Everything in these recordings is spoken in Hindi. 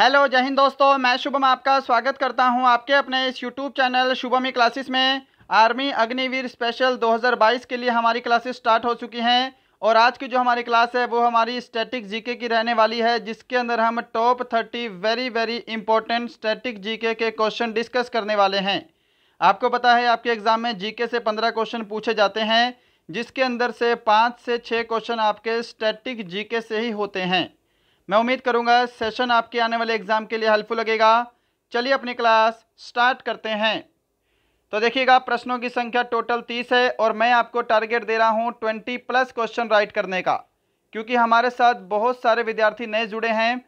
हेलो जय हिंद दोस्तों मैं शुभम आपका स्वागत करता हूं आपके अपने इस यूट्यूब चैनल शुभमी क्लासेस में आर्मी अग्निवीर स्पेशल 2022 के लिए हमारी क्लासेस स्टार्ट हो चुकी हैं और आज की जो हमारी क्लास है वो हमारी स्टैटिक जीके की रहने वाली है जिसके अंदर हम top thirty very very important static G K question discuss करने वाले हैं आपको पता है आपके एग्ज़ाम में जी से पंद्रह क्वेश्चन पूछे जाते हैं जिसके अंदर से पाँच से छः क्वेश्चन आपके स्टैटिक जी से ही होते हैं मैं उम्मीद करूँगा सेशन आपके आने वाले एग्ज़ाम के लिए हेल्पफुल लगेगा चलिए अपनी क्लास स्टार्ट करते हैं तो देखिएगा प्रश्नों की संख्या टोटल तीस है और मैं आपको टारगेट दे रहा हूँ ट्वेंटी प्लस क्वेश्चन राइट करने का क्योंकि हमारे साथ बहुत सारे विद्यार्थी नए जुड़े हैं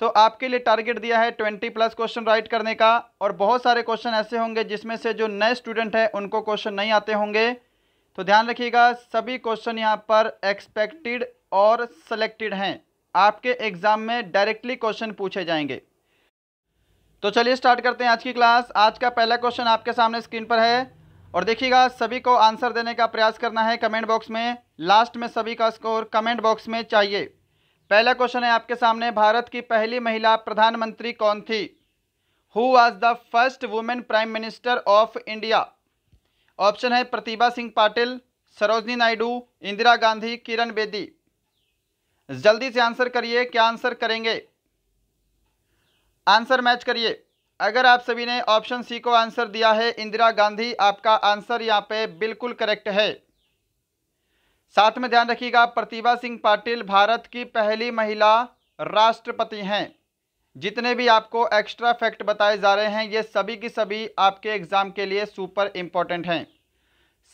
तो आपके लिए टारगेट दिया है ट्वेंटी प्लस क्वेश्चन राइट करने का और बहुत सारे क्वेश्चन ऐसे होंगे जिसमें से जो नए स्टूडेंट हैं उनको क्वेश्चन नहीं आते होंगे तो ध्यान रखिएगा सभी क्वेश्चन यहाँ पर एक्सपेक्टेड और सेलेक्टेड हैं आपके एग्ज़ाम में डायरेक्टली क्वेश्चन पूछे जाएंगे तो चलिए स्टार्ट करते हैं आज की क्लास आज का पहला क्वेश्चन आपके सामने स्क्रीन पर है और देखिएगा सभी को आंसर देने का प्रयास करना है कमेंट बॉक्स में लास्ट में सभी का स्कोर कमेंट बॉक्स में चाहिए पहला क्वेश्चन है आपके सामने भारत की पहली महिला प्रधानमंत्री कौन थी who was the first women prime minister of India option है प्रतिभा सिंह पाटिल सरोजनी नायडू इंदिरा गांधी किरण बेदी जल्दी से आंसर करिए क्या आंसर करेंगे आंसर मैच करिए अगर आप सभी ने ऑप्शन सी को आंसर दिया है इंदिरा गांधी आपका आंसर यहाँ पे बिल्कुल करेक्ट है साथ में ध्यान रखिएगा प्रतिभा सिंह पाटिल भारत की पहली महिला राष्ट्रपति हैं जितने भी आपको एक्स्ट्रा फैक्ट बताए जा रहे हैं ये सभी की सभी आपके एग्ज़ाम के लिए सुपर इम्पॉर्टेंट हैं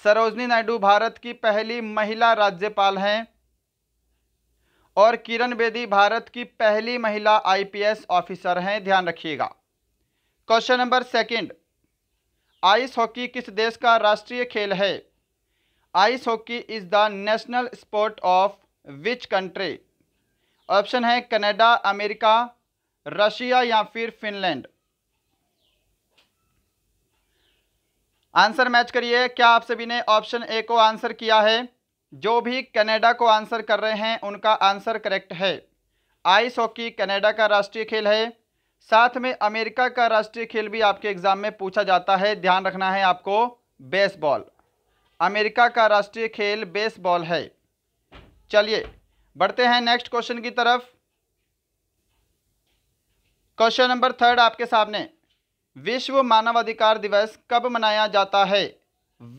सरोजनी नायडू भारत की पहली महिला राज्यपाल हैं और किरण बेदी भारत की पहली महिला आईपीएस ऑफिसर हैं ध्यान रखिएगा question number second ice hockey किस देश का राष्ट्रीय खेल है ice hockey is the national sport of which country option है कनाडा अमेरिका रशिया या फिर फिनलैंड आंसर मैच करिए क्या आप सभी ने ऑप्शन ए को आंसर किया है जो भी कनाडा को आंसर कर रहे हैं उनका आंसर करेक्ट है आइस हॉकी कनाडा का राष्ट्रीय खेल है साथ में अमेरिका का राष्ट्रीय खेल भी आपके एग्ज़ाम में पूछा जाता है ध्यान रखना है आपको बेसबॉल अमेरिका का राष्ट्रीय खेल बेसबॉल है चलिए बढ़ते हैं नेक्स्ट क्वेश्चन की तरफ क्वेश्चन नंबर थर्ड आपके सामने विश्व मानवाधिकार दिवस कब मनाया जाता है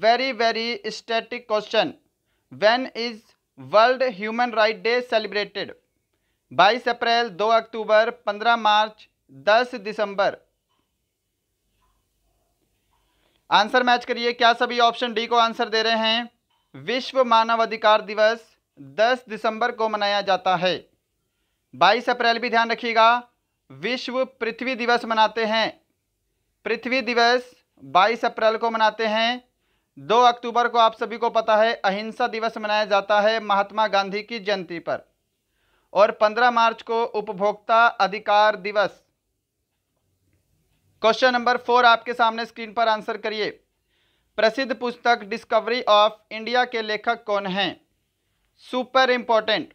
very very static question when is world human right day celebrated 22 April 2 October 15 March 10 December answer match करिए क्या सभी ऑप्शन डी को आंसर दे रहे हैं विश्व मानवाधिकार दिवस 10 दिसंबर को मनाया जाता है 22 अप्रैल भी ध्यान रखिएगा विश्व पृथ्वी दिवस मनाते हैं पृथ्वी दिवस 22 अप्रैल को मनाते हैं दो अक्टूबर को आप सभी को पता है अहिंसा दिवस मनाया जाता है महात्मा गांधी की जयंती पर और पंद्रह मार्च को उपभोक्ता अधिकार दिवस क्वेश्चन नंबर फोर आपके सामने स्क्रीन पर आंसर करिए प्रसिद्ध पुस्तक डिस्कवरी ऑफ इंडिया के लेखक कौन हैं super important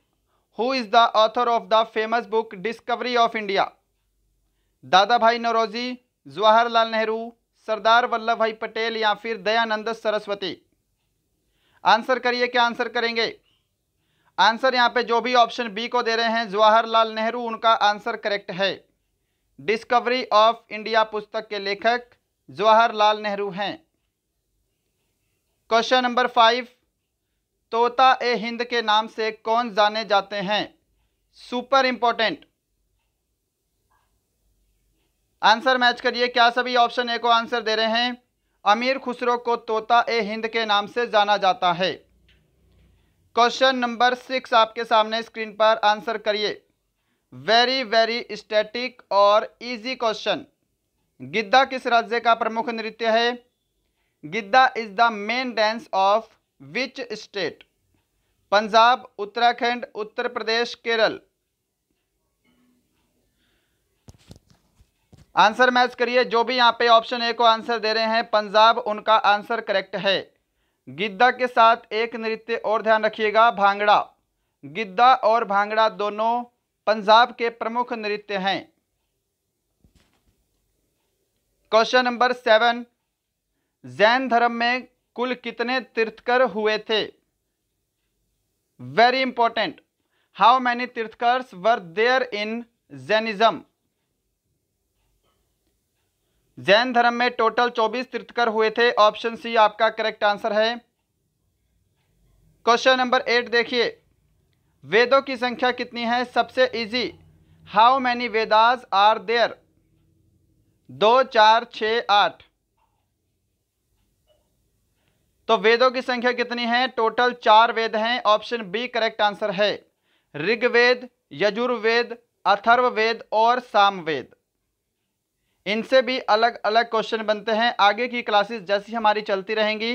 who is the author of the famous book Discovery of India Dadabhai Naoroji Jawaharlal Nehru सरदार वल्लभ भाई पटेल या फिर दयानंद सरस्वती आंसर करिए क्या आंसर करेंगे आंसर यहाँ पे जो भी ऑप्शन बी को दे रहे हैं जवाहरलाल नेहरू उनका आंसर करेक्ट है डिस्कवरी ऑफ इंडिया पुस्तक के लेखक जवाहरलाल नेहरू हैं क्वेश्चन नंबर फाइव तोता ए हिंद के नाम से कौन जाने जाते हैं सुपर इंपॉर्टेंट आंसर मैच करिए क्या सभी ऑप्शन ए को आंसर दे रहे हैं अमीर खुसरो को तोता ए हिंद के नाम से जाना जाता है क्वेश्चन नंबर सिक्स आपके सामने स्क्रीन पर आंसर करिए वेरी वेरी स्टैटिक और इजी क्वेश्चन गिद्दा किस राज्य का प्रमुख नृत्य है Giddha is the main dance of which state Punjab Uttarakhand Uttar Pradesh Kerala answer match करिए जो भी यहाँ पे ऑप्शन ए को आंसर दे रहे हैं पंजाब उनका आंसर करेक्ट है गिद्दा के साथ एक नृत्य और ध्यान रखिएगा भांगड़ा गिद्दा और भांगड़ा दोनों पंजाब के प्रमुख नृत्य हैं क्वेश्चन नंबर सेवन जैन धर्म में कुल कितने तीर्थकर हुए थे very important how many tirthankars were there in Jainism Jain धर्म में टोटल 24 तीर्थकर हुए थे ऑप्शन सी आपका करेक्ट आंसर है क्वेश्चन नंबर एट देखिए वेदों की संख्या कितनी है सबसे easy how many Vedas are there दो चार छ आठ तो वेदों की संख्या कितनी है टोटल चार वेद हैं ऑप्शन बी करेक्ट आंसर है ऋग्वेद यजुर्वेद अथर्ववेद और सामवेद इनसे भी अलग अलग क्वेश्चन बनते हैं आगे की क्लासेस जैसी हमारी चलती रहेंगी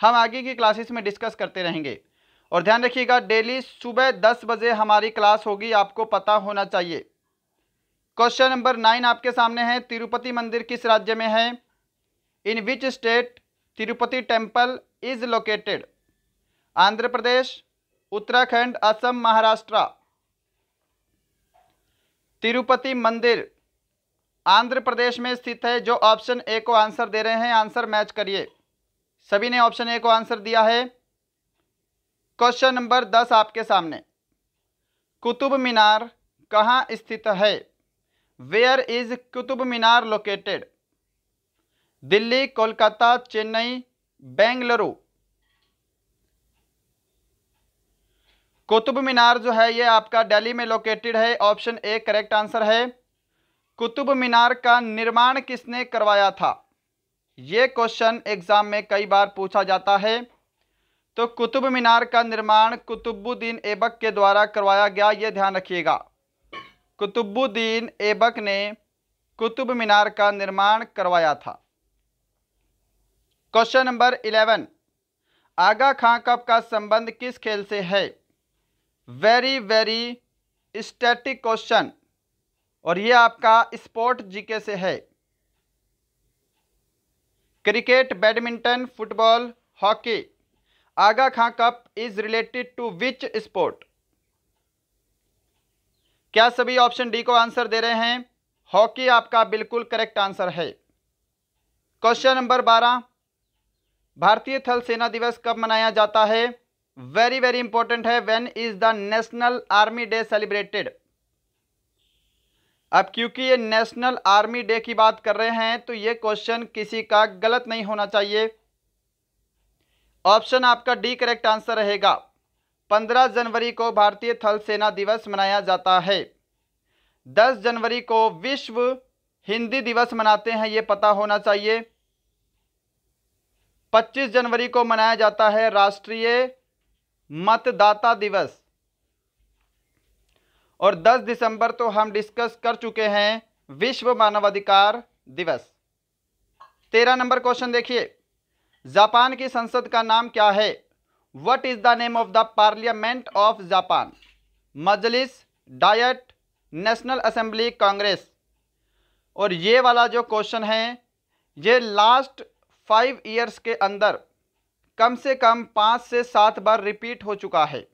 हम आगे की क्लासेस में डिस्कस करते रहेंगे और ध्यान रखिएगा डेली सुबह दस बजे हमारी क्लास होगी आपको पता होना चाहिए क्वेश्चन नंबर नाइन आपके सामने है तिरुपति मंदिर किस राज्य में है in which state Tirupati temple is located Andhra Pradesh Uttarakhand Assam Maharashtra Tirupati मंदिर आंध्र प्रदेश में स्थित है जो ऑप्शन ए को आंसर दे रहे हैं आंसर मैच करिए सभी ने ऑप्शन ए को आंसर दिया है क्वेश्चन नंबर दस आपके सामने कुतुब मीनार कहाँ स्थित है where is Qutub Minar located Delhi Kolkata Chennai Bengaluru Qutub Minar जो है ये आपका दिल्ली में लोकेटेड है ऑप्शन ए करेक्ट आंसर है कुतुब मीनार का निर्माण किसने करवाया था ये क्वेश्चन एग्जाम में कई बार पूछा जाता है तो कुतुब मीनार का निर्माण कुतुबुद्दीन ऐबक के द्वारा करवाया गया ये ध्यान रखिएगा कुतुबुद्दीन ऐबक ने कुतुब मीनार का निर्माण करवाया था question number eleven Aga Khan cup का संबंध किस खेल से है वेरी वेरी स्टैटिक क्वेश्चन और ये आपका स्पोर्ट जीके से है cricket badminton football hockey Aga Khan cup is related to which sport क्या सभी ऑप्शन डी को आंसर दे रहे हैं हॉकी आपका बिल्कुल करेक्ट आंसर है क्वेश्चन नंबर बारह भारतीय थल सेना दिवस कब मनाया जाता है वेरी वेरी इंपॉर्टेंट है when is the national army day celebrated अब क्योंकि ये नेशनल आर्मी डे की बात कर रहे हैं तो ये क्वेश्चन किसी का गलत नहीं होना चाहिए ऑप्शन आपका डी करेक्ट आंसर रहेगा 15 जनवरी को भारतीय थल सेना दिवस मनाया जाता है 10 जनवरी को विश्व हिंदी दिवस मनाते हैं ये पता होना चाहिए 25 जनवरी को मनाया जाता है राष्ट्रीय मतदाता दिवस और 10 दिसंबर तो हम डिस्कस कर चुके हैं विश्व मानवाधिकार दिवस तेरह नंबर क्वेश्चन देखिए जापान की संसद का नाम क्या है what is the name of the parliament of Japan Majlis Diet National Assembly Congress और ये वाला जो क्वेश्चन है ये लास्ट फाइव ईयर्स के अंदर कम से कम पाँच से सात बार रिपीट हो चुका है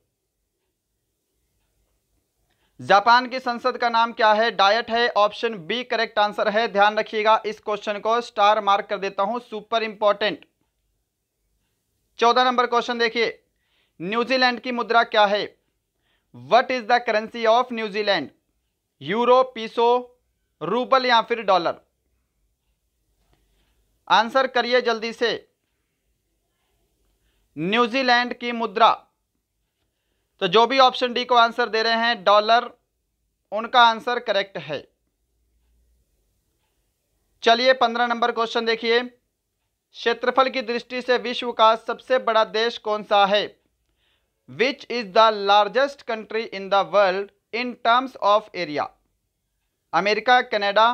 जापान की संसद का नाम क्या है डायट है ऑप्शन बी करेक्ट आंसर है ध्यान रखिएगा इस क्वेश्चन को स्टार मार्क कर देता हूं सुपर इंपॉर्टेंट चौदह नंबर क्वेश्चन देखिए न्यूजीलैंड की मुद्रा क्या है what is the currency of New Zealand euro peso rouble या फिर डॉलर आंसर करिए जल्दी से न्यूजीलैंड की मुद्रा तो जो भी ऑप्शन डी को आंसर दे रहे हैं डॉलर उनका आंसर करेक्ट है चलिए पंद्रह नंबर क्वेश्चन देखिए क्षेत्रफल की दृष्टि से विश्व का सबसे बड़ा देश कौन सा है which is the largest country in the world in terms of area America Canada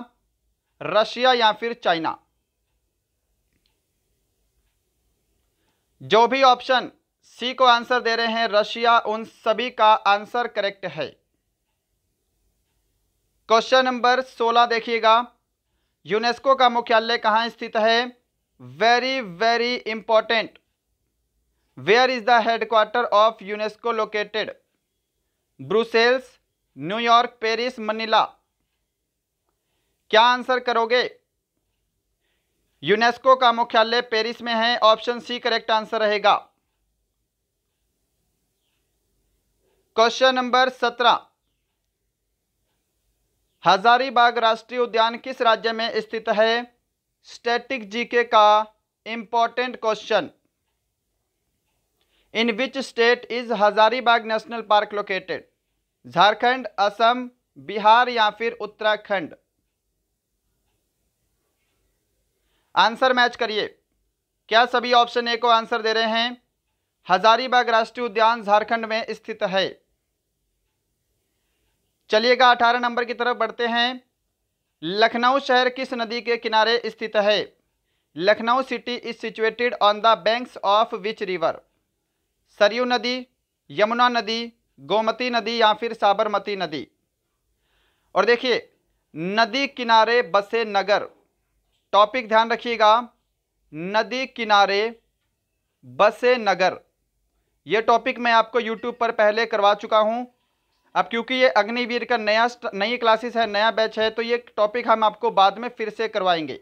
Russia या फिर चाइना जो भी ऑप्शन सी को आंसर दे रहे हैं रशिया उन सभी का आंसर करेक्ट है क्वेश्चन नंबर सोलह देखिएगा यूनेस्को का मुख्यालय कहां स्थित है very very important where is the headquarter of UNESCO located Brussels New York Paris Manila क्या आंसर करोगे यूनेस्को का मुख्यालय पेरिस में है ऑप्शन सी करेक्ट आंसर रहेगा क्वेश्चन नंबर सत्रह हजारीबाग राष्ट्रीय उद्यान किस राज्य में स्थित है स्टैटिक जीके का important question in which state is Hazaribagh national park located Jharkhand Assam Bihar या फिर उत्तराखंड आंसर मैच करिए क्या सभी ऑप्शन ए को आंसर दे रहे हैं हजारीबाग राष्ट्रीय उद्यान झारखंड में स्थित है चलिएगा अठारह नंबर की तरफ बढ़ते हैं लखनऊ शहर किस नदी के किनारे स्थित है Lucknow city is situated on the banks of which river Saryu नदी यमुना नदी गोमती नदी या फिर साबरमती नदी और देखिए नदी किनारे बसे नगर टॉपिक ध्यान रखिएगा नदी किनारे बसे नगर ये टॉपिक मैं आपको यूट्यूब पर पहले करवा चुका हूँ अब क्योंकि ये अग्निवीर का नया नई क्लासेस है नया बैच है तो ये टॉपिक हम आपको बाद में फिर से करवाएंगे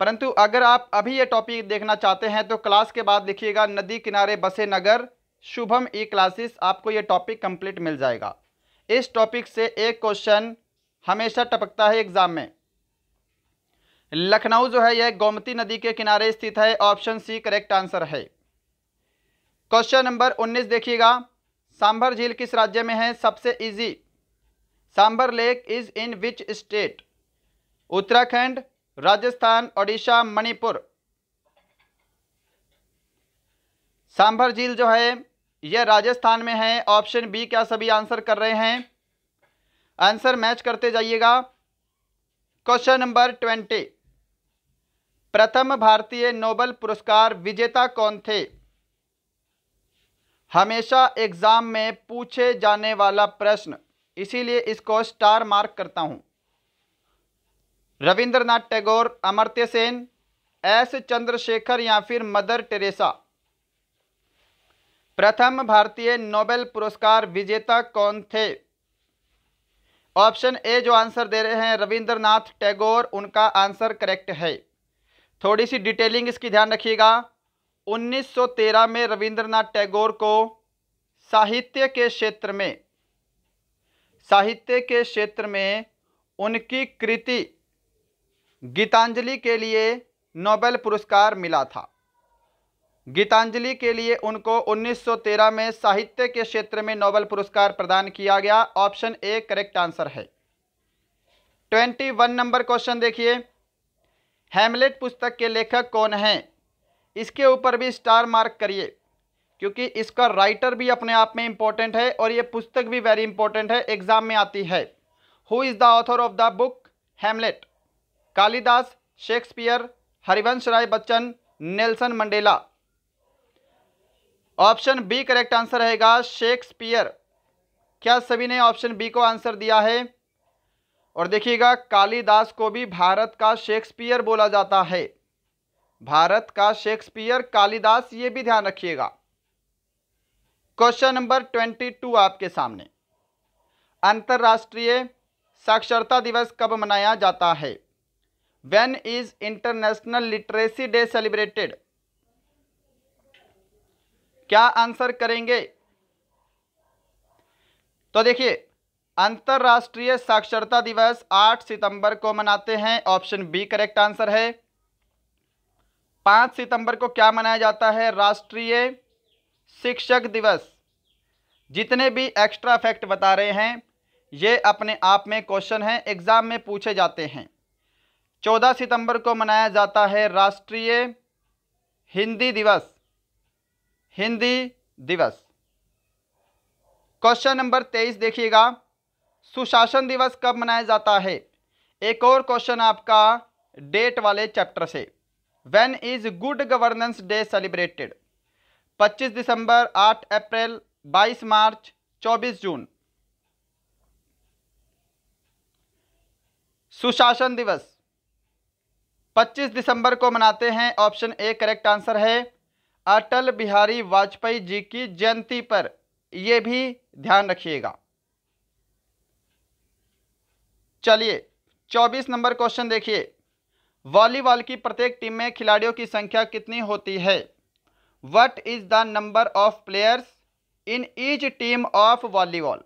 परंतु अगर आप अभी ये टॉपिक देखना चाहते हैं तो क्लास के बाद लिखिएगा नदी किनारे बसे नगर शुभम ई क्लासेस आपको ये टॉपिक कंप्लीट मिल जाएगा इस टॉपिक से एक क्वेश्चन हमेशा टपकता है एग्ज़ाम में लखनऊ जो है यह गोमती नदी के किनारे स्थित है ऑप्शन सी करेक्ट आंसर है क्वेश्चन नंबर 19 देखिएगा सांभर झील किस राज्य में है सबसे easy Sambhar lake is in which state Uttarakhand Rajasthan Odisha Manipur Sambhar झील जो है यह राजस्थान में है ऑप्शन बी क्या सभी आंसर कर रहे हैं आंसर मैच करते जाइएगा क्वेश्चन नंबर ट्वेंटी प्रथम भारतीय नोबल पुरस्कार विजेता कौन थे हमेशा एग्ज़ाम में पूछे जाने वाला प्रश्न इसीलिए इसको स्टार मार्क करता हूँ रविंद्रनाथ टैगोर अमर्त्य सेन एस चंद्रशेखर या फिर मदर टेरेसा प्रथम भारतीय नोबेल पुरस्कार विजेता कौन थे ऑप्शन ए जो आंसर दे रहे हैं रविंद्रनाथ टैगोर उनका आंसर करेक्ट है थोड़ी सी डिटेलिंग इसकी ध्यान रखिएगा 1913 में रविंद्रनाथ टैगोर को साहित्य के क्षेत्र में साहित्य के क्षेत्र में उनकी कृति गीतांजलि के लिए नोबेल पुरस्कार मिला था गीतांजलि के लिए उनको 1913 में साहित्य के क्षेत्र में नोबेल पुरस्कार प्रदान किया गया ऑप्शन ए करेक्ट आंसर है 21 नंबर क्वेश्चन देखिए हेमलेट पुस्तक के लेखक कौन हैं इसके ऊपर भी स्टार मार्क करिए क्योंकि इसका राइटर भी अपने आप में इम्पॉर्टेंट है और ये पुस्तक भी वेरी इंपॉर्टेंट है एग्जाम में आती है who is the author of the book Hamlet Kalidas Shakespeare Harivansh Rai Bachchan Nelson Mandela option B correct answer रहेगा शेक्सपियर क्या सभी ने ऑप्शन बी को आंसर दिया है और देखिएगा कालिदास को भी भारत का शेक्सपियर बोला जाता है भारत का शेक्सपियर कालिदास ये भी ध्यान रखिएगा क्वेश्चन नंबर ट्वेंटी टू आपके सामने अंतर्राष्ट्रीय साक्षरता दिवस कब मनाया जाता है when is international literacy day celebrated क्या आंसर करेंगे तो देखिए अंतर्राष्ट्रीय साक्षरता दिवस 8 सितंबर को मनाते हैं ऑप्शन बी करेक्ट आंसर है पाँच सितंबर को क्या मनाया जाता है राष्ट्रीय शिक्षक दिवस जितने भी एक्स्ट्रा फैक्ट बता रहे हैं ये अपने आप में क्वेश्चन हैं एग्ज़ाम में पूछे जाते हैं चौदह सितंबर को मनाया जाता है राष्ट्रीय हिंदी दिवस हिंदी दिवस क्वेश्चन नंबर तेईस देखिएगा सुशासन दिवस कब मनाया जाता है एक और क्वेश्चन आपका डेट वाले चैप्टर से when is good governance day celebrated 25 दिसंबर 8 अप्रैल 22 मार्च 24 जून सुशासन दिवस 25 दिसंबर को मनाते हैं ऑप्शन ए करेक्ट आंसर है अटल बिहारी वाजपेयी जी की जयंती पर यह भी ध्यान रखिएगा चलिए 24 नंबर क्वेश्चन देखिए वॉलीबॉल की प्रत्येक टीम में खिलाड़ियों की संख्या कितनी होती है what is the number of players in each team of volleyball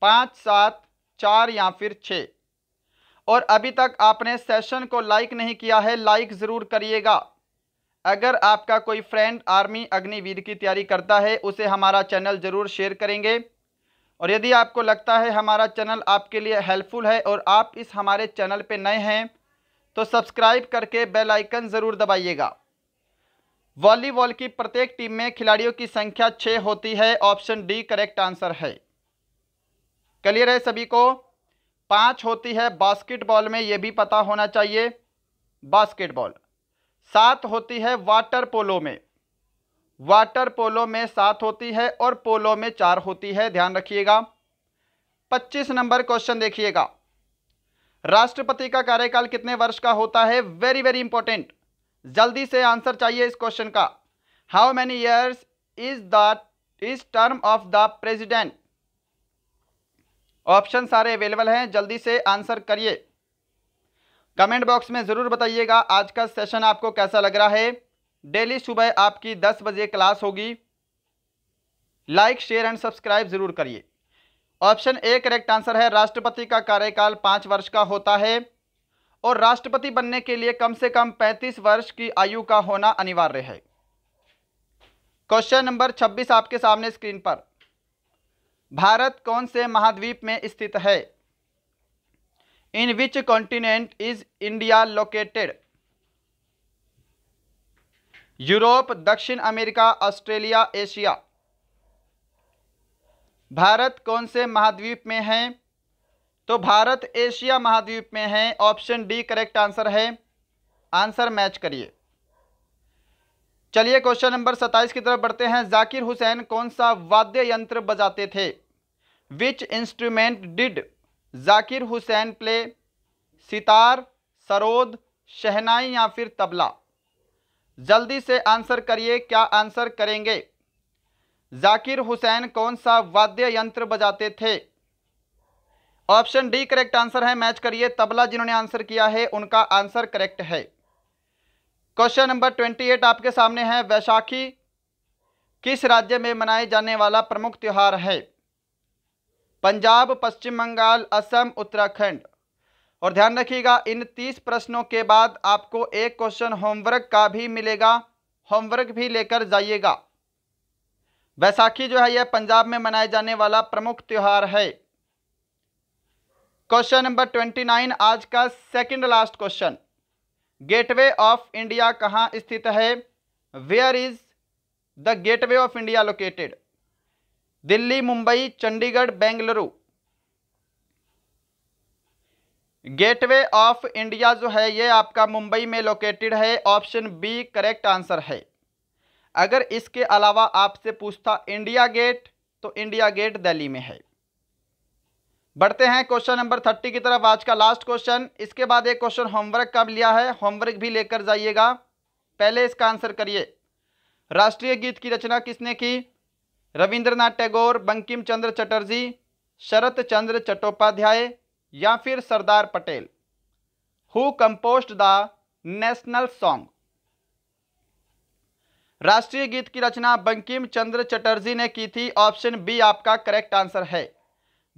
पाँच सात चार या फिर छः और अभी तक आपने सेशन को लाइक नहीं किया है लाइक ज़रूर करिएगा अगर आपका कोई फ्रेंड आर्मी अग्निवीर की तैयारी करता है उसे हमारा चैनल ज़रूर शेयर करेंगे और यदि आपको लगता है हमारा चैनल आपके लिए हेल्पफुल है और आप इस हमारे चैनल पे नए हैं तो सब्सक्राइब करके बेल आइकन ज़रूर दबाइएगा वॉलीबॉल की प्रत्येक टीम में खिलाड़ियों की संख्या छः होती है ऑप्शन डी करेक्ट आंसर है क्लियर है सभी को पाँच होती है बास्केटबॉल में ये भी पता होना चाहिए बास्केटबॉल सात होती है वाटर पोलो में वाटर पोलो में सात होती है और पोलो में चार होती है ध्यान रखिएगा पच्चीस नंबर क्वेश्चन देखिएगा राष्ट्रपति का कार्यकाल कितने वर्ष का होता है वेरी वेरी इंपॉर्टेंट जल्दी से आंसर चाहिए इस क्वेश्चन का how many years is the is term of the president option सारे अवेलेबल हैं जल्दी से आंसर करिए कमेंट बॉक्स में ज़रूर बताइएगा आज का सेशन आपको कैसा लग रहा है डेली सुबह आपकी 10 बजे क्लास होगी लाइक शेयर एंड सब्सक्राइब ज़रूर करिए ऑप्शन ए करेक्ट आंसर है राष्ट्रपति का कार्यकाल पाँच वर्ष का होता है और राष्ट्रपति बनने के लिए कम से कम पैंतीस वर्ष की आयु का होना अनिवार्य है क्वेश्चन नंबर छब्बीस आपके सामने स्क्रीन पर भारत कौन से महाद्वीप में स्थित है in which continent is India located Europe दक्षिण अमेरिका ऑस्ट्रेलिया एशिया भारत कौन से महाद्वीप में है तो भारत एशिया महाद्वीप में है ऑप्शन डी करेक्ट आंसर है आंसर मैच करिए चलिए क्वेश्चन नंबर 27 की तरफ बढ़ते हैं जाकिर हुसैन कौन सा वाद्य यंत्र बजाते थे which instrument did Zakir Hussain play sitar sarod shehnai या फिर तबला जल्दी से आंसर करिए क्या आंसर करेंगे जाकिर हुसैन कौन सा वाद्य यंत्र बजाते थे ऑप्शन डी करेक्ट आंसर है मैच करिए तबला जिन्होंने आंसर किया है उनका आंसर करेक्ट है क्वेश्चन नंबर ट्वेंटी एट आपके सामने है वैशाखी किस राज्य में मनाए जाने वाला प्रमुख त्यौहार है पंजाब पश्चिम बंगाल असम उत्तराखंड और ध्यान रखिएगा इन तीस प्रश्नों के बाद आपको एक क्वेश्चन होमवर्क का भी मिलेगा होमवर्क भी लेकर जाइएगा वैसाखी जो है यह पंजाब में मनाया जाने वाला प्रमुख त्यौहार है क्वेश्चन नंबर ट्वेंटी नाइन आज का second last question Gateway of India कहाँ स्थित है where is the Gateway of India located Delhi Mumbai Chandigarh Bengaluru Gateway of India जो है ये आपका मुंबई में लोकेटेड है ऑप्शन बी करेक्ट आंसर है अगर इसके अलावा आपसे पूछता इंडिया गेट तो इंडिया गेट दिल्ली में है बढ़ते हैं क्वेश्चन नंबर थर्टी की तरफ आज का लास्ट क्वेश्चन इसके बाद एक क्वेश्चन होमवर्क का लिया है होमवर्क भी लेकर जाइएगा पहले इसका आंसर करिए राष्ट्रीय गीत की रचना किसने की रविंद्रनाथ टैगोर बंकिम चंद्र चटर्जी शरत चंद्र चट्टोपाध्याय या फिर Sardar Patel who composed the national song राष्ट्रीय गीत की रचना बंकिम चंद्र चटर्जी ने की थी ऑप्शन बी आपका करेक्ट आंसर है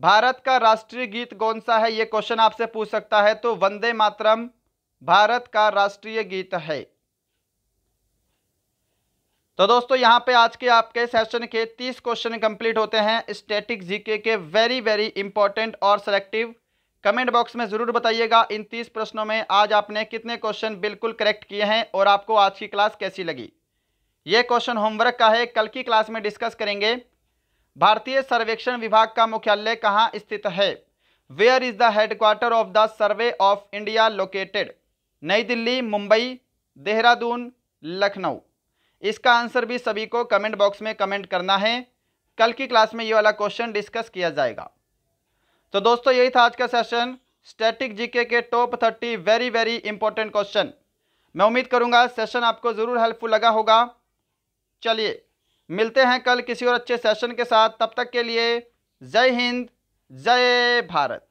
भारत का राष्ट्रीय गीत कौन सा है ये क्वेश्चन आपसे पूछ सकता है तो वंदे मातरम भारत का राष्ट्रीय गीत है तो दोस्तों यहां पे आज के आपके सेशन के 30 क्वेश्चन कंप्लीट होते हैं स्टैटिक जीके के वेरी वेरी इंपॉर्टेंट और सेलेक्टिव कमेंट बॉक्स में ज़रूर बताइएगा इन 30 प्रश्नों में आज आपने कितने क्वेश्चन बिल्कुल करेक्ट किए हैं और आपको आज की क्लास कैसी लगी ये क्वेश्चन होमवर्क का है कल की क्लास में डिस्कस करेंगे भारतीय सर्वेक्षण विभाग का मुख्यालय कहाँ स्थित है where is the headquarter of the survey of India located New Delhi Mumbai Dehradun Lucknow इसका आंसर भी सभी को कमेंट बॉक्स में कमेंट करना है कल की क्लास में ये वाला क्वेश्चन डिस्कस किया जाएगा तो दोस्तों यही था आज का सेशन स्टैटिक जीके के top thirty very very important question मैं उम्मीद करूंगा सेशन आपको ज़रूर हेल्पफुल लगा होगा चलिए मिलते हैं कल किसी और अच्छे सेशन के साथ तब तक के लिए जय हिंद जय भारत